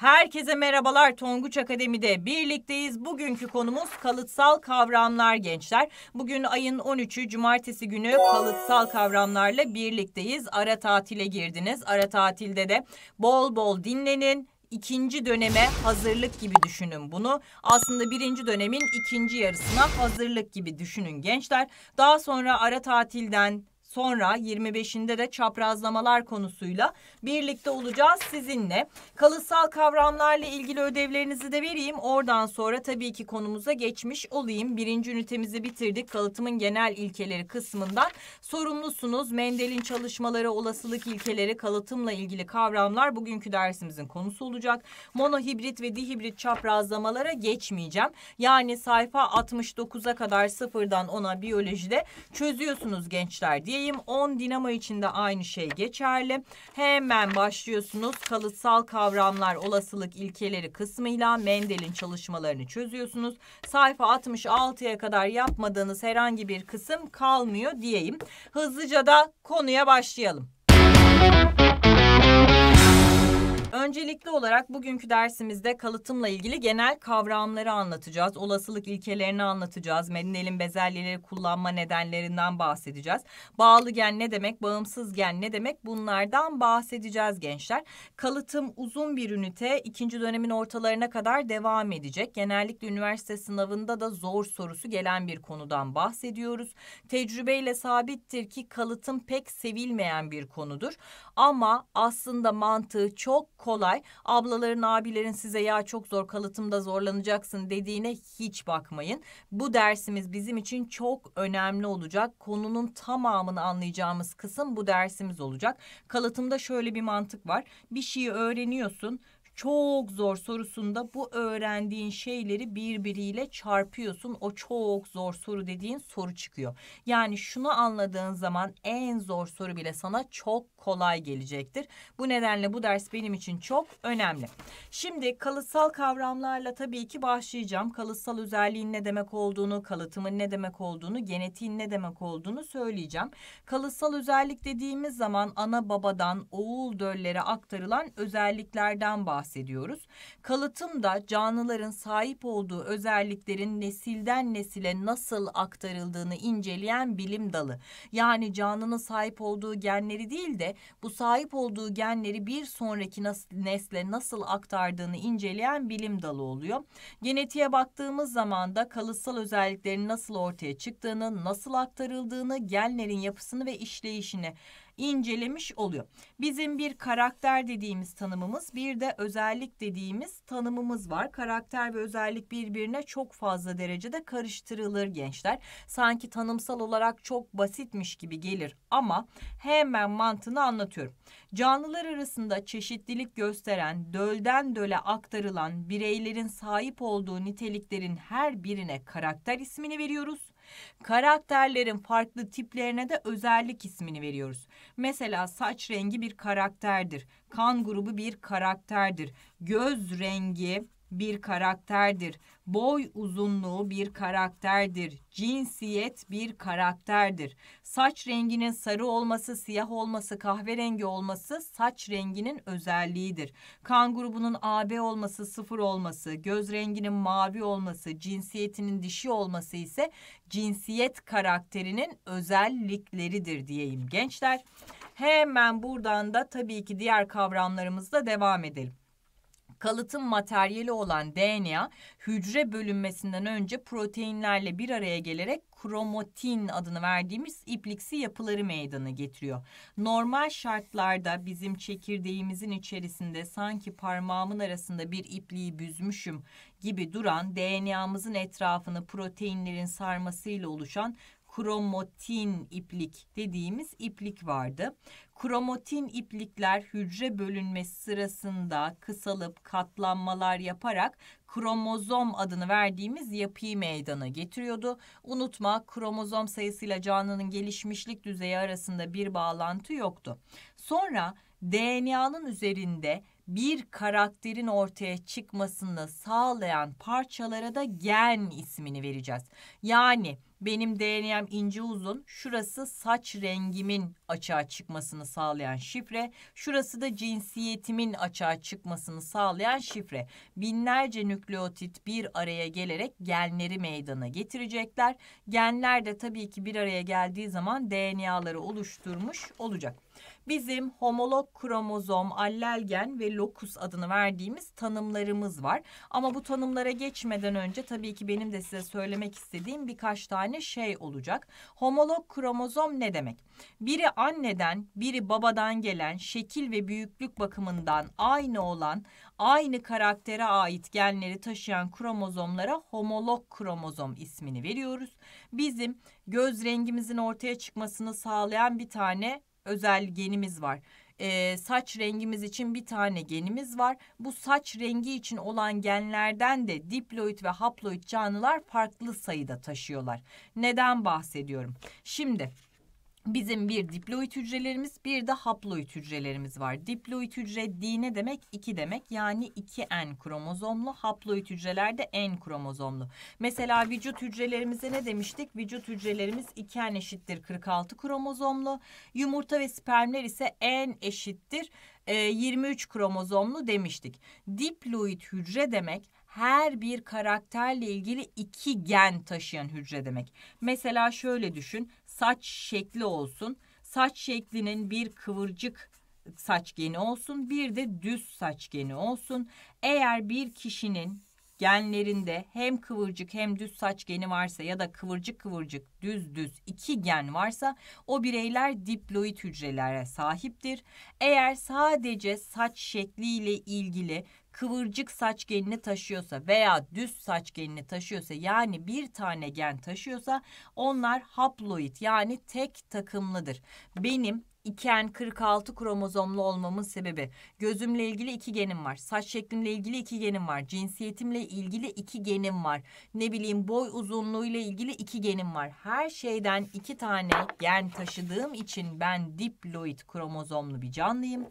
Herkese merhabalar Tonguç Akademi'de birlikteyiz. Bugünkü konumuz kalıtsal kavramlar gençler. Bugün ayın 13'ü cumartesi günü kalıtsal kavramlarla birlikteyiz. Ara tatile girdiniz. Ara tatilde de bol bol dinlenin, İkinci döneme hazırlık gibi düşünün bunu. Aslında birinci dönemin ikinci yarısına hazırlık gibi düşünün gençler. Daha sonra ara tatilden Sonra 25'inde de çaprazlamalar konusuyla birlikte olacağız sizinle. Kalıtsal kavramlarla ilgili ödevlerinizi de vereyim. Oradan sonra tabii ki konumuza geçmiş olayım. Birinci ünitemizi bitirdik. Kalıtımın genel ilkeleri kısmından sorumlusunuz. Mendel'in çalışmaları, olasılık ilkeleri, kalıtımla ilgili kavramlar bugünkü dersimizin konusu olacak. Monohibrit ve dihibrit çaprazlamalara geçmeyeceğim. Yani sayfa 69'a kadar sıfırdan ona biyolojide çözüyorsunuz gençler diye diyeyim. 10 dinamo için de aynı şey geçerli. Hemen başlıyorsunuz. Kalıtsal kavramlar, olasılık ilkeleri kısmıyla Mendel'in çalışmalarını çözüyorsunuz. Sayfa 66'ya kadar yapmadığınız herhangi bir kısım kalmıyor diyeyim. Hızlıca da konuya başlayalım. Öncelikli olarak bugünkü dersimizde kalıtımla ilgili genel kavramları anlatacağız. Olasılık ilkelerini anlatacağız. Mendelin bezelyeleri kullanma nedenlerinden bahsedeceğiz. Bağlı gen ne demek, bağımsız gen ne demek bunlardan bahsedeceğiz gençler. Kalıtım uzun bir ünite ikinci dönemin ortalarına kadar devam edecek. Genellikle üniversite sınavında da zor sorusu gelen bir konudan bahsediyoruz. Tecrübeyle sabittir ki kalıtım pek sevilmeyen bir konudur. Ama aslında mantığı çok kolay. Ablaların, abilerin size ya çok zor kalıtımda zorlanacaksın dediğine hiç bakmayın. Bu dersimiz bizim için çok önemli olacak. Konunun tamamını anlayacağımız kısım bu dersimiz olacak. Kalıtımda şöyle bir mantık var. Bir şeyi öğreniyorsun çok zor sorusunda bu öğrendiğin şeyleri birbiriyle çarpıyorsun. O çok zor soru dediğin soru çıkıyor. Yani şunu anladığın zaman en zor soru bile sana çok kolay gelecektir. Bu nedenle bu ders benim için çok önemli. Şimdi kalıtsal kavramlarla tabii ki başlayacağım. Kalıtsal özelliğin ne demek olduğunu, kalıtımın ne demek olduğunu, genetiğin ne demek olduğunu söyleyeceğim. Kalıtsal özellik dediğimiz zaman ana babadan oğul döllere aktarılan özelliklerden bahsediyoruz bahsediyoruz. Kalıtım da canlıların sahip olduğu özelliklerin nesilden nesile nasıl aktarıldığını inceleyen bilim dalı. Yani canlının sahip olduğu genleri değil de bu sahip olduğu genleri bir sonraki nesle nasıl aktardığını inceleyen bilim dalı oluyor. Genetiğe baktığımız zaman da kalıtsal özelliklerin nasıl ortaya çıktığını, nasıl aktarıldığını, genlerin yapısını ve işleyişini incelemiş oluyor. Bizim bir karakter dediğimiz tanımımız bir de özellik dediğimiz tanımımız var. Karakter ve özellik birbirine çok fazla derecede karıştırılır gençler. Sanki tanımsal olarak çok basitmiş gibi gelir ama hemen mantığını anlatıyorum. Canlılar arasında çeşitlilik gösteren, dölden döle aktarılan bireylerin sahip olduğu niteliklerin her birine karakter ismini veriyoruz. Karakterlerin farklı tiplerine de özellik ismini veriyoruz. Mesela saç rengi bir karakterdir. Kan grubu bir karakterdir. Göz rengi bir karakterdir. Boy uzunluğu bir karakterdir. Cinsiyet bir karakterdir. Saç renginin sarı olması, siyah olması, kahverengi olması saç renginin özelliğidir. Kan grubunun AB olması, sıfır olması, göz renginin mavi olması, cinsiyetinin dişi olması ise cinsiyet karakterinin özellikleridir diyeyim gençler. Hemen buradan da tabii ki diğer kavramlarımızla devam edelim kalıtım materyali olan DNA hücre bölünmesinden önce proteinlerle bir araya gelerek kromatin adını verdiğimiz ipliksi yapıları meydana getiriyor. Normal şartlarda bizim çekirdeğimizin içerisinde sanki parmağımın arasında bir ipliği büzmüşüm gibi duran DNA'mızın etrafını proteinlerin sarmasıyla oluşan kromotin iplik dediğimiz iplik vardı. Kromotin iplikler hücre bölünmesi sırasında kısalıp katlanmalar yaparak kromozom adını verdiğimiz yapıyı meydana getiriyordu. Unutma kromozom sayısıyla canlının gelişmişlik düzeyi arasında bir bağlantı yoktu. Sonra DNA'nın üzerinde bir karakterin ortaya çıkmasını sağlayan parçalara da gen ismini vereceğiz. Yani benim DNA'm ince uzun, şurası saç rengimin açığa çıkmasını sağlayan şifre, şurası da cinsiyetimin açığa çıkmasını sağlayan şifre. Binlerce nükleotit bir araya gelerek genleri meydana getirecekler. Genler de tabii ki bir araya geldiği zaman DNA'ları oluşturmuş olacak bizim homolog kromozom, allelgen ve lokus adını verdiğimiz tanımlarımız var. Ama bu tanımlara geçmeden önce tabii ki benim de size söylemek istediğim birkaç tane şey olacak. Homolog kromozom ne demek? Biri anneden, biri babadan gelen, şekil ve büyüklük bakımından aynı olan, aynı karaktere ait genleri taşıyan kromozomlara homolog kromozom ismini veriyoruz. Bizim göz rengimizin ortaya çıkmasını sağlayan bir tane özel genimiz var. Ee, saç rengimiz için bir tane genimiz var. Bu saç rengi için olan genlerden de diploid ve haploid canlılar farklı sayıda taşıyorlar. Neden bahsediyorum? Şimdi Bizim bir diploid hücrelerimiz bir de haploid hücrelerimiz var. Diploid hücre D ne demek? 2 demek. Yani 2N kromozomlu. Haploid hücreler de N kromozomlu. Mesela vücut hücrelerimize ne demiştik? Vücut hücrelerimiz 2N eşittir 46 kromozomlu. Yumurta ve spermler ise N eşittir 23 e, kromozomlu demiştik. Diploid hücre demek her bir karakterle ilgili iki gen taşıyan hücre demek. Mesela şöyle düşün saç şekli olsun. Saç şeklinin bir kıvırcık saç geni olsun bir de düz saç geni olsun. Eğer bir kişinin genlerinde hem kıvırcık hem düz saç geni varsa ya da kıvırcık kıvırcık düz düz iki gen varsa o bireyler diploid hücrelere sahiptir. Eğer sadece saç şekliyle ilgili kıvırcık saç genini taşıyorsa veya düz saç genini taşıyorsa yani bir tane gen taşıyorsa onlar haploid yani tek takımlıdır. Benim 2N46 kromozomlu olmamın sebebi. Gözümle ilgili iki genim var. Saç şeklimle ilgili iki genim var. Cinsiyetimle ilgili iki genim var. Ne bileyim boy uzunluğuyla ilgili iki genim var. Her şeyden iki tane gen taşıdığım için ben diploid kromozomlu bir canlıyım.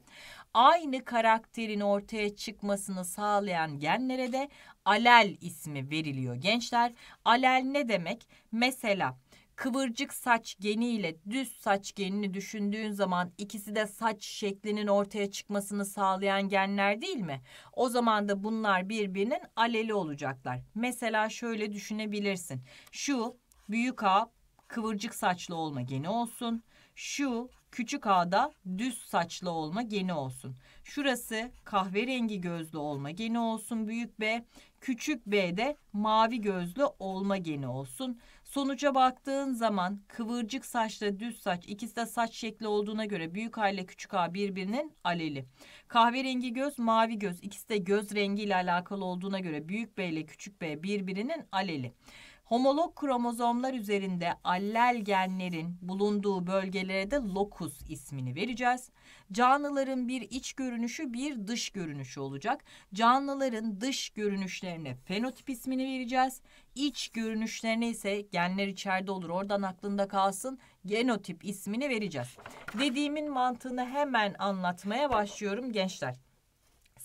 Aynı karakterin ortaya çıkmasını sağlayan genlere de alel ismi veriliyor gençler. Alel ne demek? Mesela kıvırcık saç geniyle düz saç genini düşündüğün zaman ikisi de saç şeklinin ortaya çıkmasını sağlayan genler değil mi? O zaman da bunlar birbirinin aleli olacaklar. Mesela şöyle düşünebilirsin. Şu büyük A kıvırcık saçlı olma geni olsun. Şu küçük A'da düz saçlı olma geni olsun. Şurası kahverengi gözlü olma geni olsun büyük B. Küçük B'de mavi gözlü olma geni olsun. Sonuca baktığın zaman kıvırcık saçla düz saç ikisi de saç şekli olduğuna göre büyük A ile küçük A birbirinin aleli. Kahverengi göz mavi göz ikisi de göz rengi ile alakalı olduğuna göre büyük B ile küçük B birbirinin aleli. Homolog kromozomlar üzerinde allel genlerin bulunduğu bölgelere de lokus ismini vereceğiz. Canlıların bir iç görünüşü bir dış görünüşü olacak. Canlıların dış görünüşlerine fenotip ismini vereceğiz. İç görünüşlerine ise genler içeride olur oradan aklında kalsın genotip ismini vereceğiz. Dediğimin mantığını hemen anlatmaya başlıyorum gençler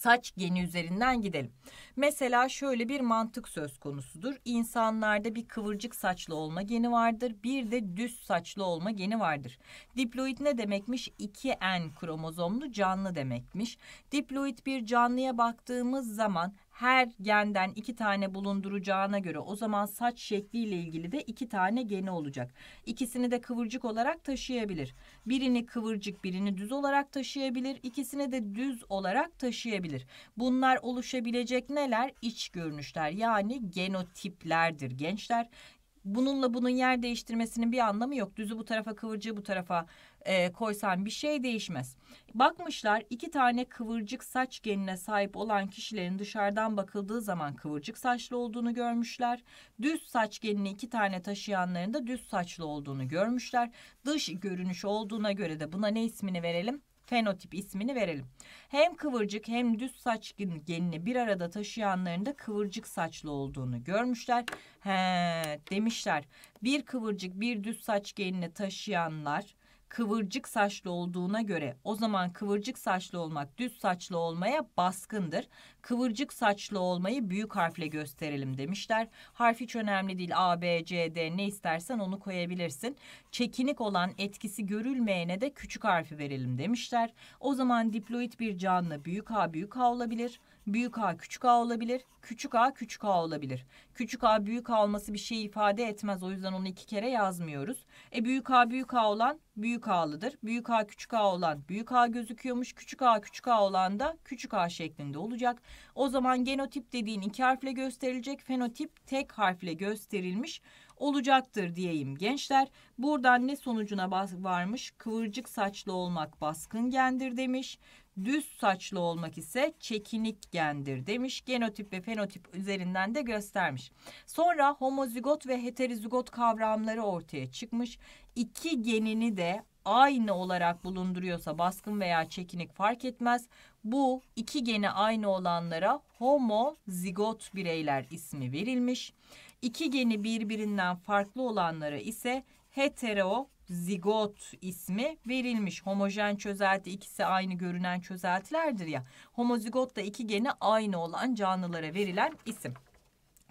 saç geni üzerinden gidelim. Mesela şöyle bir mantık söz konusudur. İnsanlarda bir kıvırcık saçlı olma geni vardır. Bir de düz saçlı olma geni vardır. Diploid ne demekmiş? 2N kromozomlu canlı demekmiş. Diploid bir canlıya baktığımız zaman her genden iki tane bulunduracağına göre o zaman saç şekliyle ilgili de iki tane geni olacak. İkisini de kıvırcık olarak taşıyabilir. Birini kıvırcık birini düz olarak taşıyabilir. İkisini de düz olarak taşıyabilir. Bunlar oluşabilecek neler? İç görünüşler yani genotiplerdir gençler bununla bunun yer değiştirmesinin bir anlamı yok. Düzü bu tarafa kıvırcığı bu tarafa e, koysan bir şey değişmez. Bakmışlar iki tane kıvırcık saç genine sahip olan kişilerin dışarıdan bakıldığı zaman kıvırcık saçlı olduğunu görmüşler. Düz saç genini iki tane taşıyanların da düz saçlı olduğunu görmüşler. Dış görünüş olduğuna göre de buna ne ismini verelim? fenotip ismini verelim. Hem kıvırcık hem düz saç genini bir arada taşıyanların da kıvırcık saçlı olduğunu görmüşler. He, demişler bir kıvırcık bir düz saç genini taşıyanlar kıvırcık saçlı olduğuna göre o zaman kıvırcık saçlı olmak düz saçlı olmaya baskındır. Kıvırcık saçlı olmayı büyük harfle gösterelim demişler. Harf hiç önemli değil. A, B, C, D ne istersen onu koyabilirsin. Çekinik olan etkisi görülmeyene de küçük harfi verelim demişler. O zaman diploid bir canlı büyük A, büyük A olabilir. Büyük A küçük A olabilir. Küçük A küçük A olabilir. Küçük A büyük A olması bir şey ifade etmez. O yüzden onu iki kere yazmıyoruz. E büyük A büyük A olan büyük A'lıdır. Büyük A küçük A olan büyük A gözüküyormuş. Küçük A küçük A olan da küçük A şeklinde olacak. O zaman genotip dediğin iki harfle gösterilecek. Fenotip tek harfle gösterilmiş olacaktır diyeyim gençler. Buradan ne sonucuna varmış? Kıvırcık saçlı olmak baskın baskıngendir demiş. Düz saçlı olmak ise çekinik gendir demiş. Genotip ve fenotip üzerinden de göstermiş. Sonra homozigot ve heterozigot kavramları ortaya çıkmış. İki genini de aynı olarak bulunduruyorsa baskın veya çekinik fark etmez. Bu iki geni aynı olanlara homozigot bireyler ismi verilmiş. İki geni birbirinden farklı olanlara ise hetero zigot ismi verilmiş. Homojen çözelti ikisi aynı görünen çözeltilerdir ya. Homozigot da iki geni aynı olan canlılara verilen isim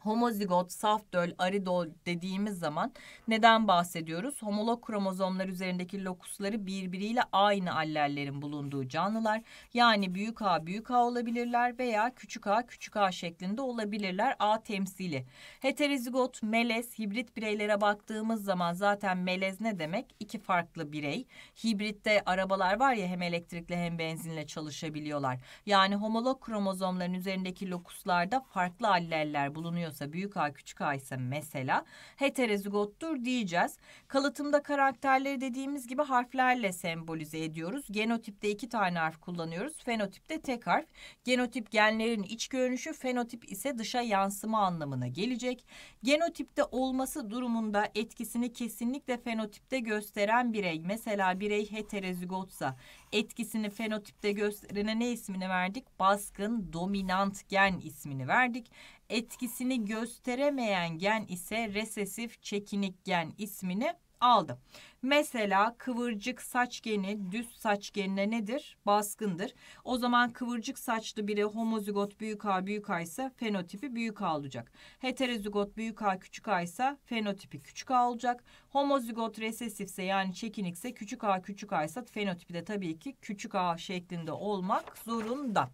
homozigot, saf döl, aridol dediğimiz zaman neden bahsediyoruz? Homolog kromozomlar üzerindeki lokusları birbiriyle aynı allellerin bulunduğu canlılar. Yani büyük A büyük A olabilirler veya küçük A küçük A şeklinde olabilirler A temsili. Heterozigot, melez, hibrit bireylere baktığımız zaman zaten melez ne demek? İki farklı birey. Hibritte arabalar var ya hem elektrikle hem benzinle çalışabiliyorlar. Yani homolog kromozomların üzerindeki lokuslarda farklı alleller bulunuyor görünüyorsa büyük A küçük A ise mesela heterozigottur diyeceğiz. Kalıtımda karakterleri dediğimiz gibi harflerle sembolize ediyoruz. Genotipte iki tane harf kullanıyoruz. Fenotipte tek harf. Genotip genlerin iç görünüşü, fenotip ise dışa yansıma anlamına gelecek. Genotipte olması durumunda etkisini kesinlikle fenotipte gösteren birey mesela birey heterozigotsa etkisini fenotipte gösterene ne ismini verdik? Baskın dominant gen ismini verdik etkisini gösteremeyen gen ise resesif çekinik gen ismini aldı. Mesela kıvırcık saç geni düz saç genine nedir? Baskındır. O zaman kıvırcık saçlı biri homozigot büyük A büyük A ise fenotipi büyük A olacak. Heterozigot büyük A küçük A ise fenotipi küçük A olacak. Homozigot resesifse yani çekinikse küçük A küçük A ise fenotipi de tabii ki küçük A şeklinde olmak zorunda.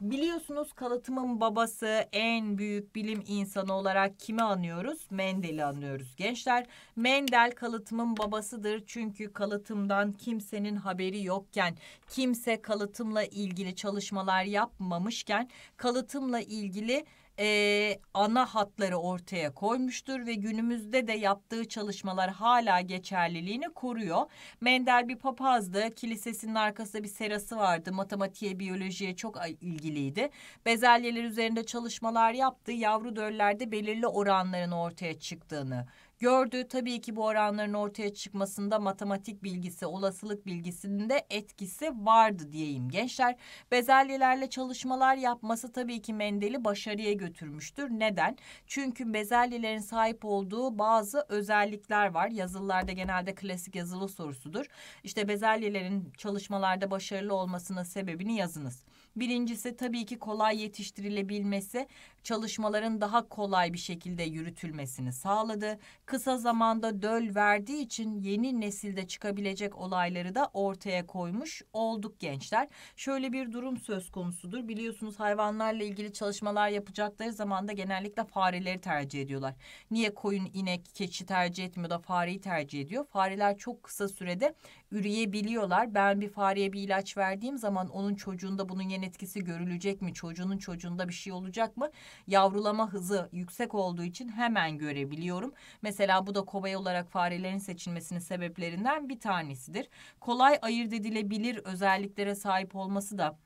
Biliyorsunuz kalıtımın babası en büyük bilim insanı olarak kimi anıyoruz? Mendel'i anıyoruz gençler. Mendel kalıtımın babasıdır çünkü kalıtımdan kimsenin haberi yokken, kimse kalıtımla ilgili çalışmalar yapmamışken kalıtımla ilgili e, ana hatları ortaya koymuştur ve günümüzde de yaptığı çalışmalar hala geçerliliğini koruyor. Mendel bir papazdı, kilisesinin arkasında bir serası vardı, matematiğe, biyolojiye çok ilgiliydi. Bezelyeler üzerinde çalışmalar yaptı, yavru döllerde belirli oranların ortaya çıktığını Gördüğü Tabii ki bu oranların ortaya çıkmasında matematik bilgisi, olasılık bilgisinin de etkisi vardı diyeyim gençler. Bezelyelerle çalışmalar yapması tabii ki Mendel'i başarıya götürmüştür. Neden? Çünkü bezelyelerin sahip olduğu bazı özellikler var. Yazılılarda genelde klasik yazılı sorusudur. İşte bezelyelerin çalışmalarda başarılı olmasının sebebini yazınız. Birincisi tabii ki kolay yetiştirilebilmesi çalışmaların daha kolay bir şekilde yürütülmesini sağladı. Kısa zamanda döl verdiği için yeni nesilde çıkabilecek olayları da ortaya koymuş olduk gençler. Şöyle bir durum söz konusudur. Biliyorsunuz hayvanlarla ilgili çalışmalar yapacakları zaman da genellikle fareleri tercih ediyorlar. Niye koyun, inek, keçi tercih etmiyor da fareyi tercih ediyor? Fareler çok kısa sürede üreyebiliyorlar. Ben bir fareye bir ilaç verdiğim zaman onun çocuğunda bunun yan etkisi görülecek mi? Çocuğunun çocuğunda bir şey olacak mı? yavrulama hızı yüksek olduğu için hemen görebiliyorum. Mesela bu da kobay olarak farelerin seçilmesinin sebeplerinden bir tanesidir. Kolay ayırt edilebilir özelliklere sahip olması da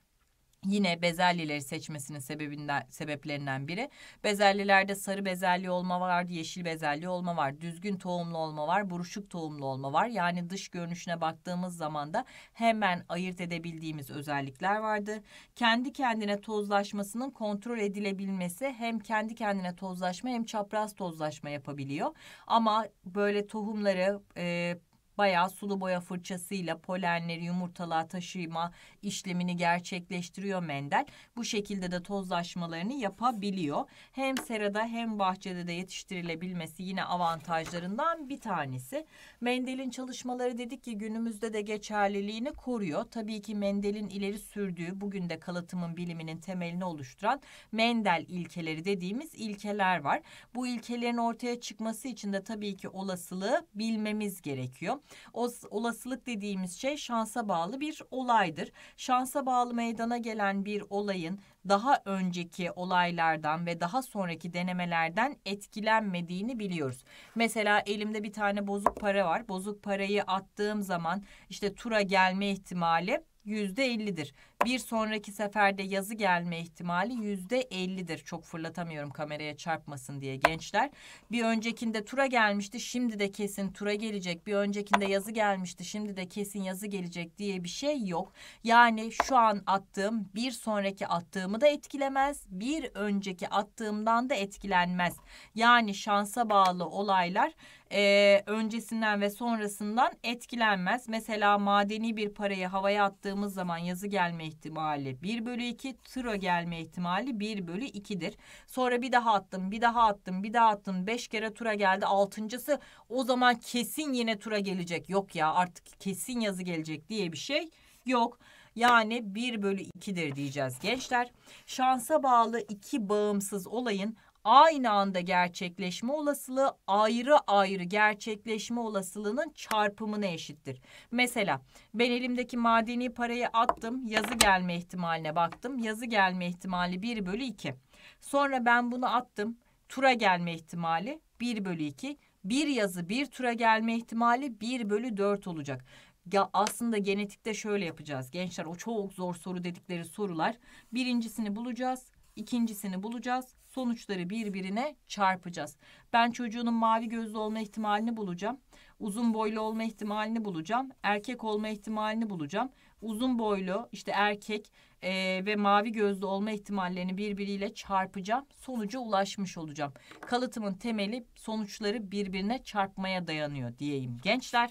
Yine bezelyeleri seçmesinin sebebinden sebeplerinden biri. Bezelyelerde sarı bezelye olma var, yeşil bezelye olma var, düzgün tohumlu olma var, buruşuk tohumlu olma var. Yani dış görünüşüne baktığımız zaman da hemen ayırt edebildiğimiz özellikler vardı. Kendi kendine tozlaşmasının kontrol edilebilmesi hem kendi kendine tozlaşma hem çapraz tozlaşma yapabiliyor. Ama böyle tohumları e, bayağı sulu boya fırçasıyla polenleri yumurtalığa taşıma işlemini gerçekleştiriyor Mendel. Bu şekilde de tozlaşmalarını yapabiliyor. Hem serada hem bahçede de yetiştirilebilmesi yine avantajlarından bir tanesi. Mendel'in çalışmaları dedik ki günümüzde de geçerliliğini koruyor. Tabii ki Mendel'in ileri sürdüğü bugün de kalıtımın biliminin temelini oluşturan Mendel ilkeleri dediğimiz ilkeler var. Bu ilkelerin ortaya çıkması için de tabii ki olasılığı bilmemiz gerekiyor. O Olasılık dediğimiz şey şansa bağlı bir olaydır. Şansa bağlı meydana gelen bir olayın daha önceki olaylardan ve daha sonraki denemelerden etkilenmediğini biliyoruz. Mesela elimde bir tane bozuk para var. Bozuk parayı attığım zaman işte tura gelme ihtimali yüzde ellidir. Bir sonraki seferde yazı gelme ihtimali yüzde ellidir. Çok fırlatamıyorum kameraya çarpmasın diye gençler. Bir öncekinde tura gelmişti şimdi de kesin tura gelecek. Bir öncekinde yazı gelmişti şimdi de kesin yazı gelecek diye bir şey yok. Yani şu an attığım bir sonraki attığımı da etkilemez. Bir önceki attığımdan da etkilenmez. Yani şansa bağlı olaylar e, öncesinden ve sonrasından etkilenmez. Mesela madeni bir parayı havaya attığımız zaman yazı gelme ihtimali 1 bölü 2, tıro gelme ihtimali 1 bölü 2'dir. Sonra bir daha attım, bir daha attım, bir daha attım. 5 kere tura geldi. Altıncısı o zaman kesin yine tura gelecek. Yok ya artık kesin yazı gelecek diye bir şey yok. Yani 1 bölü 2'dir diyeceğiz gençler. Şansa bağlı iki bağımsız olayın aynı anda gerçekleşme olasılığı ayrı ayrı gerçekleşme olasılığının çarpımına eşittir. Mesela ben elimdeki madeni parayı attım. Yazı gelme ihtimaline baktım. Yazı gelme ihtimali 1 bölü 2. Sonra ben bunu attım. Tura gelme ihtimali 1 bölü 2. Bir yazı bir tura gelme ihtimali 1 bölü 4 olacak. Ya aslında genetikte şöyle yapacağız. Gençler o çok zor soru dedikleri sorular. Birincisini bulacağız, ikincisini bulacağız, sonuçları birbirine çarpacağız. Ben çocuğunun mavi gözlü olma ihtimalini bulacağım. Uzun boylu olma ihtimalini bulacağım. Erkek olma ihtimalini bulacağım. Uzun boylu işte erkek e, ve mavi gözlü olma ihtimallerini birbiriyle çarpacağım. Sonuca ulaşmış olacağım. Kalıtımın temeli sonuçları birbirine çarpmaya dayanıyor diyeyim gençler.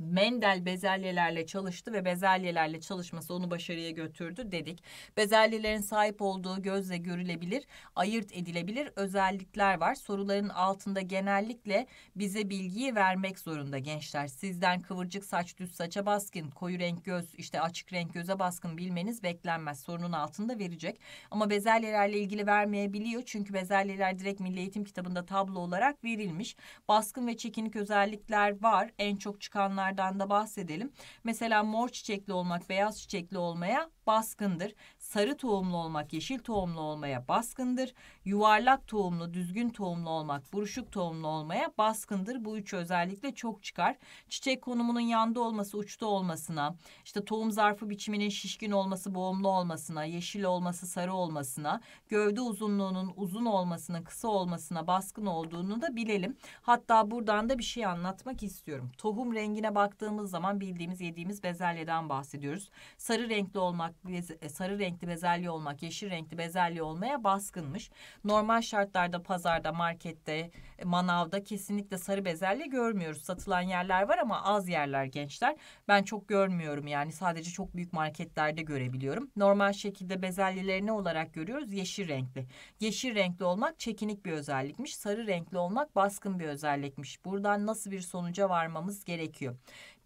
Mendel bezelyelerle çalıştı ve bezelyelerle çalışması onu başarıya götürdü dedik. Bezelyelerin sahip olduğu gözle görülebilir, ayırt edilebilir özellikler var. Soruların altında genellikle bize bilgiyi vermek zorunda gençler. Sizden kıvırcık saç, düz saça baskın, koyu renk göz, işte açık renk göze baskın bilmeniz beklenmez. Sorunun altında verecek. Ama bezelyelerle ilgili vermeyebiliyor. Çünkü bezelyeler direkt Milli Eğitim kitabında tablo olarak verilmiş. Baskın ve çekinik özellikler var. En çok çıkanlar olanlardan da bahsedelim. Mesela mor çiçekli olmak beyaz çiçekli olmaya baskındır sarı tohumlu olmak yeşil tohumlu olmaya baskındır. Yuvarlak tohumlu, düzgün tohumlu olmak buruşuk tohumlu olmaya baskındır. Bu üç özellikle çok çıkar. Çiçek konumunun yanda olması, uçta olmasına, işte tohum zarfı biçiminin şişkin olması, boğumlu olmasına, yeşil olması, sarı olmasına, gövde uzunluğunun uzun olmasının kısa olmasına baskın olduğunu da bilelim. Hatta buradan da bir şey anlatmak istiyorum. Tohum rengine baktığımız zaman bildiğimiz yediğimiz bezelyeden bahsediyoruz. Sarı renkli olmak, e, sarı renkli renkli bezelye olmak, yeşil renkli bezelye olmaya baskınmış. Normal şartlarda pazarda, markette, e, manavda kesinlikle sarı bezelye görmüyoruz. Satılan yerler var ama az yerler gençler. Ben çok görmüyorum yani sadece çok büyük marketlerde görebiliyorum. Normal şekilde bezelyeleri ne olarak görüyoruz? Yeşil renkli. Yeşil renkli olmak çekinik bir özellikmiş. Sarı renkli olmak baskın bir özellikmiş. Buradan nasıl bir sonuca varmamız gerekiyor?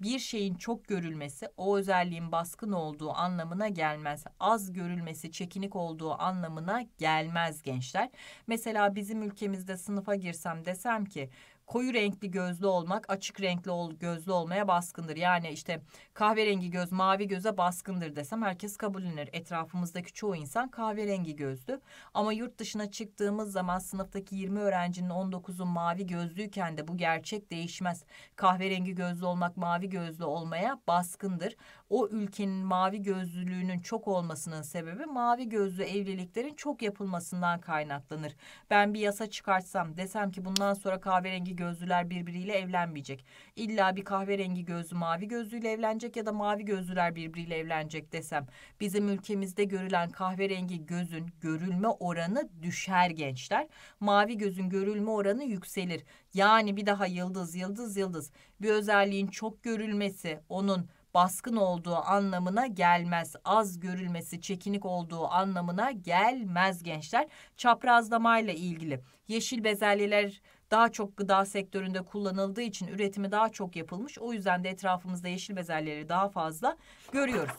Bir şeyin çok görülmesi o özelliğin baskın olduğu anlamına gelmez. Az görülmesi görülmesi, çekinik olduğu anlamına gelmez gençler. Mesela bizim ülkemizde sınıfa girsem desem ki koyu renkli gözlü olmak açık renkli ol, gözlü olmaya baskındır. Yani işte kahverengi göz mavi göze baskındır desem herkes kabullenir. Etrafımızdaki çoğu insan kahverengi gözlü. Ama yurt dışına çıktığımız zaman sınıftaki 20 öğrencinin 19'un mavi gözlüyken de bu gerçek değişmez. Kahverengi gözlü olmak mavi gözlü olmaya baskındır. O ülkenin mavi gözlülüğünün çok olmasının sebebi mavi gözlü evliliklerin çok yapılmasından kaynaklanır. Ben bir yasa çıkartsam desem ki bundan sonra kahverengi mavi gözlüler birbiriyle evlenmeyecek. İlla bir kahverengi gözlü mavi gözlüyle evlenecek ya da mavi gözlüler birbiriyle evlenecek desem bizim ülkemizde görülen kahverengi gözün görülme oranı düşer gençler. Mavi gözün görülme oranı yükselir. Yani bir daha yıldız yıldız yıldız bir özelliğin çok görülmesi onun baskın olduğu anlamına gelmez. Az görülmesi, çekinik olduğu anlamına gelmez gençler. Çaprazlamayla ilgili yeşil bezelyeler daha çok gıda sektöründe kullanıldığı için üretimi daha çok yapılmış. O yüzden de etrafımızda yeşil bezelyeleri daha fazla görüyoruz.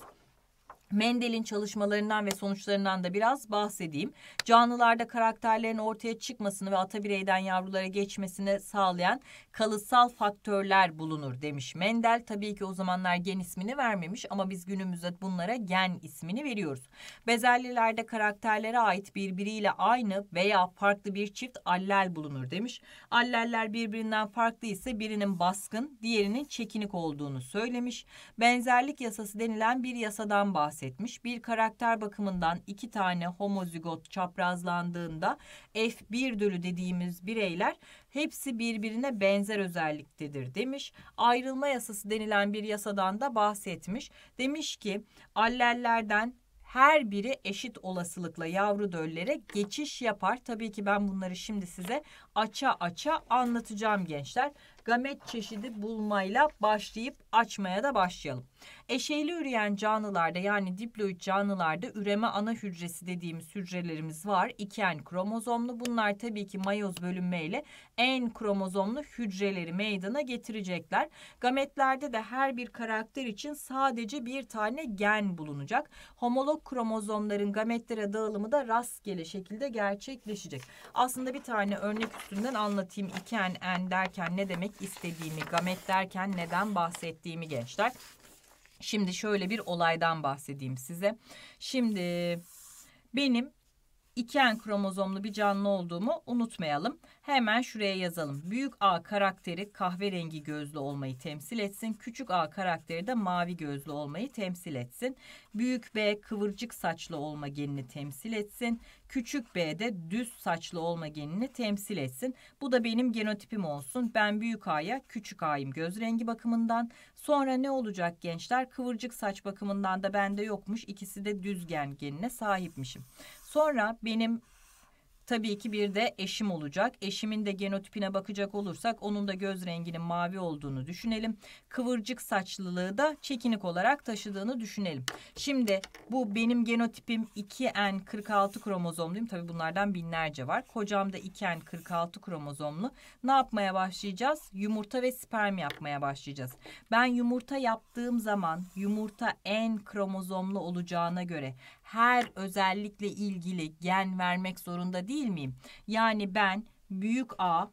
Mendel'in çalışmalarından ve sonuçlarından da biraz bahsedeyim. Canlılarda karakterlerin ortaya çıkmasını ve ata bireyden yavrulara geçmesini sağlayan kalıtsal faktörler bulunur demiş Mendel. Tabii ki o zamanlar gen ismini vermemiş ama biz günümüzde bunlara gen ismini veriyoruz. Bezelyelerde karakterlere ait birbiriyle aynı veya farklı bir çift allel bulunur demiş. Alleller birbirinden farklı ise birinin baskın, diğerinin çekinik olduğunu söylemiş. Benzerlik yasası denilen bir yasadan bahsediyor bahsetmiş. Bir karakter bakımından iki tane homozigot çaprazlandığında F1 dölü dediğimiz bireyler hepsi birbirine benzer özelliktedir demiş. Ayrılma yasası denilen bir yasadan da bahsetmiş. Demiş ki allellerden her biri eşit olasılıkla yavru döllere geçiş yapar. Tabii ki ben bunları şimdi size aça aça anlatacağım gençler. Gamet çeşidi bulmayla başlayıp açmaya da başlayalım. Eşeyli üreyen canlılarda yani diploid canlılarda üreme ana hücresi dediğimiz hücrelerimiz var. İki en kromozomlu bunlar tabii ki mayoz bölünmeyle en kromozomlu hücreleri meydana getirecekler. Gametlerde de her bir karakter için sadece bir tane gen bulunacak. Homolog kromozomların gametlere dağılımı da rastgele şekilde gerçekleşecek. Aslında bir tane örnek üstünden anlatayım iken en derken ne demek istediğimi, gamet derken neden bahsettiğimi gençler. Şimdi şöyle bir olaydan bahsedeyim size. Şimdi benim iki en kromozomlu bir canlı olduğumu unutmayalım. Hemen şuraya yazalım. Büyük A karakteri kahverengi gözlü olmayı temsil etsin. Küçük A karakteri de mavi gözlü olmayı temsil etsin. Büyük B kıvırcık saçlı olma genini temsil etsin. Küçük B de düz saçlı olma genini temsil etsin. Bu da benim genotipim olsun. Ben büyük A'ya küçük A'yım göz rengi bakımından. Sonra ne olacak gençler? Kıvırcık saç bakımından da bende yokmuş. İkisi de düzgen genine sahipmişim. Sonra benim tabii ki bir de eşim olacak. Eşimin de genotipine bakacak olursak onun da göz renginin mavi olduğunu düşünelim. Kıvırcık saçlılığı da çekinik olarak taşıdığını düşünelim. Şimdi bu benim genotipim 2N46 kromozomluyum. Tabii bunlardan binlerce var. Kocam da 2N46 kromozomlu. Ne yapmaya başlayacağız? Yumurta ve sperm yapmaya başlayacağız. Ben yumurta yaptığım zaman yumurta N kromozomlu olacağına göre her özellikle ilgili gen vermek zorunda değil miyim? Yani ben büyük A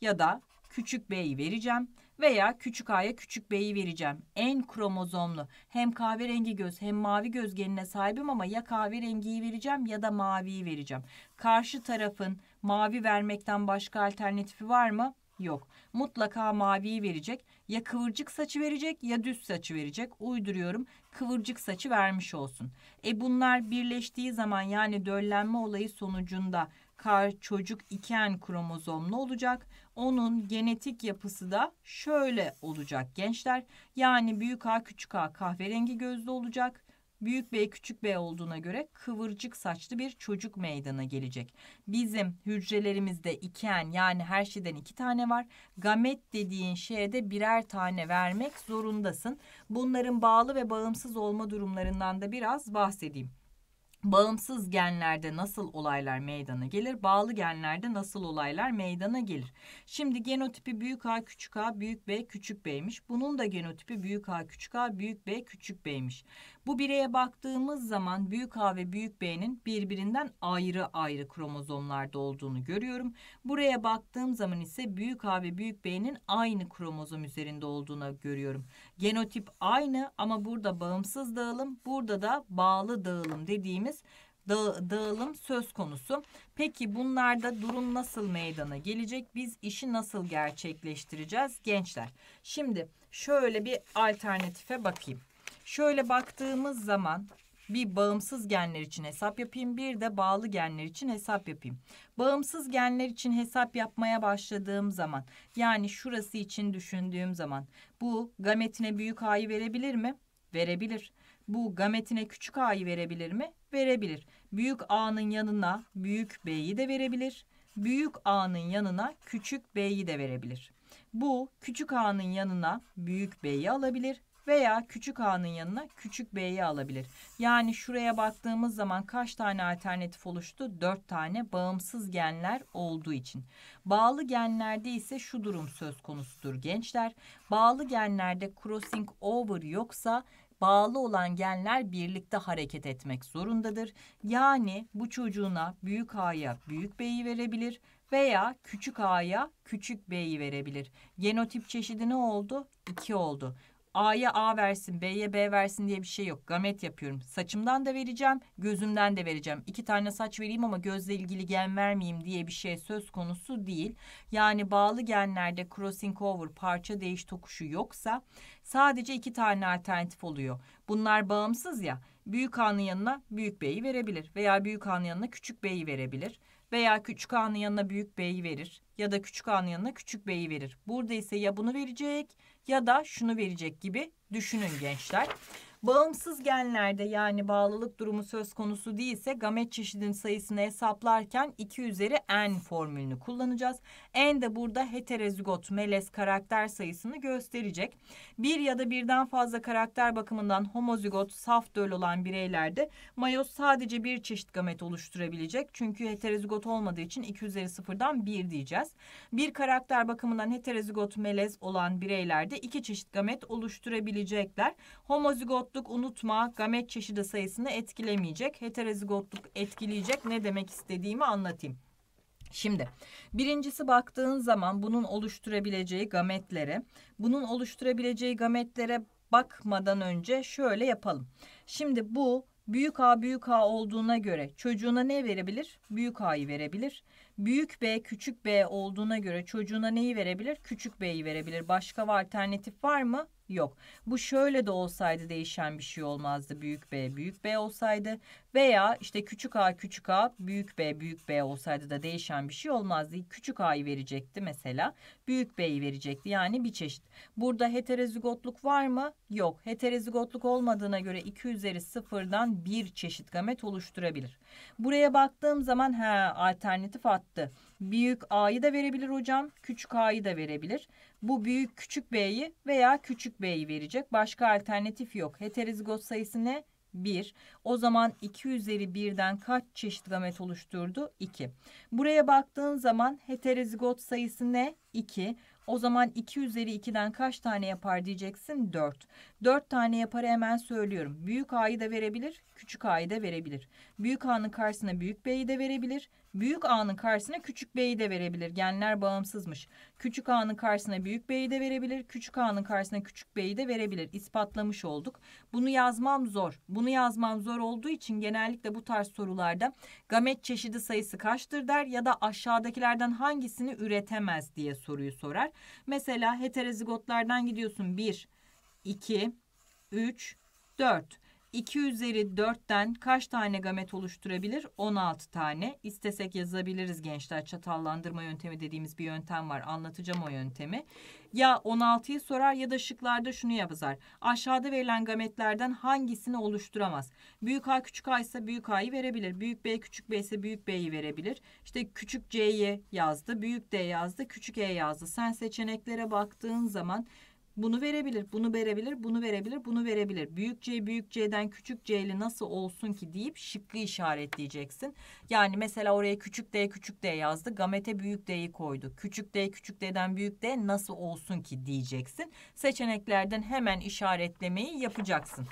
ya da küçük B'yi vereceğim veya küçük A'ya küçük B'yi vereceğim. En kromozomlu hem kahverengi göz hem mavi göz genine sahibim ama ya kahverengiyi vereceğim ya da maviyi vereceğim. Karşı tarafın mavi vermekten başka alternatifi var mı? Yok. Mutlaka maviyi verecek ya kıvırcık saçı verecek ya düz saçı verecek. Uyduruyorum kıvırcık saçı vermiş olsun. E bunlar birleştiği zaman yani döllenme olayı sonucunda kar çocuk iken kromozomlu olacak. Onun genetik yapısı da şöyle olacak gençler. Yani büyük A küçük A kahverengi gözlü olacak büyük B küçük B olduğuna göre kıvırcık saçlı bir çocuk meydana gelecek. Bizim hücrelerimizde iken yani her şeyden iki tane var. Gamet dediğin şeye de birer tane vermek zorundasın. Bunların bağlı ve bağımsız olma durumlarından da biraz bahsedeyim. Bağımsız genlerde nasıl olaylar meydana gelir? Bağlı genlerde nasıl olaylar meydana gelir? Şimdi genotipi büyük A küçük A büyük B küçük B'ymiş. Bunun da genotipi büyük A küçük A büyük B küçük B'ymiş. Bu bireye baktığımız zaman büyük A ve büyük B'nin birbirinden ayrı ayrı kromozomlarda olduğunu görüyorum. Buraya baktığım zaman ise büyük A ve büyük B'nin aynı kromozom üzerinde olduğunu görüyorum. Genotip aynı ama burada bağımsız dağılım, burada da bağlı dağılım dediğimiz dağılım söz konusu. Peki bunlarda durum nasıl meydana gelecek? Biz işi nasıl gerçekleştireceğiz gençler? Şimdi şöyle bir alternatife bakayım. Şöyle baktığımız zaman bir bağımsız genler için hesap yapayım bir de bağlı genler için hesap yapayım. Bağımsız genler için hesap yapmaya başladığım zaman yani şurası için düşündüğüm zaman bu gametine büyük A'yı verebilir mi? Verebilir. Bu gametine küçük A'yı verebilir mi? Verebilir. Büyük A'nın yanına büyük B'yi de verebilir. Büyük A'nın yanına küçük B'yi de verebilir. Bu küçük A'nın yanına büyük B'yi alabilir veya küçük a'nın yanına küçük b'yi alabilir. Yani şuraya baktığımız zaman kaç tane alternatif oluştu? 4 tane bağımsız genler olduğu için. Bağlı genlerde ise şu durum söz konusudur gençler. Bağlı genlerde crossing over yoksa bağlı olan genler birlikte hareket etmek zorundadır. Yani bu çocuğuna büyük A'ya büyük B'yi verebilir veya küçük A'ya küçük B'yi verebilir. Genotip çeşidi ne oldu? 2 oldu. A'ya A versin, B'ye B versin diye bir şey yok. Gamet yapıyorum. Saçımdan da vereceğim, gözümden de vereceğim. İki tane saç vereyim ama gözle ilgili gen vermeyeyim diye bir şey söz konusu değil. Yani bağlı genlerde crossing over, parça değiş tokuşu yoksa sadece iki tane alternatif oluyor. Bunlar bağımsız ya. Büyük A'nın yanına büyük B'yi verebilir veya büyük A'nın yanına küçük B'yi verebilir veya küçük A'nın yanına büyük B'yi verir ya da küçük A'nın yanına küçük B'yi verir. Burada ise ya bunu verecek ya da şunu verecek gibi düşünün gençler. Bağımsız genlerde yani bağlılık durumu söz konusu değilse gamet çeşidinin sayısını hesaplarken 2 üzeri n formülünü kullanacağız. N de burada heterozigot melez karakter sayısını gösterecek. Bir ya da birden fazla karakter bakımından homozigot saf döl olan bireylerde mayoz sadece bir çeşit gamet oluşturabilecek. Çünkü heterozigot olmadığı için 2 üzeri sıfırdan 1 diyeceğiz. Bir karakter bakımından heterozigot melez olan bireylerde iki çeşit gamet oluşturabilecekler. Homozigot heterozigotluk unutma gamet çeşidi sayısını etkilemeyecek. Heterozigotluk etkileyecek ne demek istediğimi anlatayım. Şimdi birincisi baktığın zaman bunun oluşturabileceği gametlere, bunun oluşturabileceği gametlere bakmadan önce şöyle yapalım. Şimdi bu büyük A büyük A olduğuna göre çocuğuna ne verebilir? Büyük A'yı verebilir büyük B küçük B olduğuna göre çocuğuna neyi verebilir? Küçük B'yi verebilir. Başka bir alternatif var mı? Yok. Bu şöyle de olsaydı değişen bir şey olmazdı. Büyük B büyük B olsaydı veya işte küçük A küçük A büyük B büyük B olsaydı da değişen bir şey olmazdı. Küçük A'yı verecekti mesela. Büyük B'yi verecekti. Yani bir çeşit. Burada heterozigotluk var mı? Yok. Heterozigotluk olmadığına göre 2 üzeri 0'dan bir çeşit gamet oluşturabilir. Buraya baktığım zaman ha alternatif attı. Büyük A'yı da verebilir hocam. Küçük A'yı da verebilir. Bu büyük küçük B'yi veya küçük B'yi verecek. Başka alternatif yok. Heterozigot sayısı ne? 1. O zaman 2 üzeri 1'den kaç çeşit gamet oluşturdu? 2. Buraya baktığın zaman heterozigot sayısı ne? 2. O zaman 2 üzeri 2'den kaç tane yapar diyeceksin? 4. 4 tane yapar. hemen söylüyorum. Büyük A'yı da verebilir, küçük A'yı da verebilir. Büyük A'nın karşısına büyük B'yi de verebilir, Büyük A'nın karşısına küçük B'yi de verebilir. Genler bağımsızmış. Küçük A'nın karşısına büyük B'yi de verebilir. Küçük A'nın karşısına küçük B'yi de verebilir. İspatlamış olduk. Bunu yazmam zor. Bunu yazmam zor olduğu için genellikle bu tarz sorularda gamet çeşidi sayısı kaçtır der ya da aşağıdakilerden hangisini üretemez diye soruyu sorar. Mesela heterozigotlardan gidiyorsun 1, 2, 3, 4. 2 üzeri 4'ten kaç tane gamet oluşturabilir? 16 tane. İstesek yazabiliriz gençler. Çatallandırma yöntemi dediğimiz bir yöntem var. Anlatacağım o yöntemi. Ya 16'yı sorar ya da şıklarda şunu yapar. Aşağıda verilen gametlerden hangisini oluşturamaz? Büyük A küçük A ise büyük A'yı verebilir. Büyük B küçük B ise büyük B'yi verebilir. İşte küçük C'yi yazdı, büyük D yazdı, küçük E yazdı. Sen seçeneklere baktığın zaman bunu verebilir, bunu verebilir, bunu verebilir, bunu verebilir. Büyük C büyük C'den küçük C'li nasıl olsun ki deyip şıkkı işaretleyeceksin. Yani mesela oraya küçük D küçük D yazdı. Gamete büyük D'yi koydu. Küçük D küçük D'den büyük D nasıl olsun ki diyeceksin. Seçeneklerden hemen işaretlemeyi yapacaksın.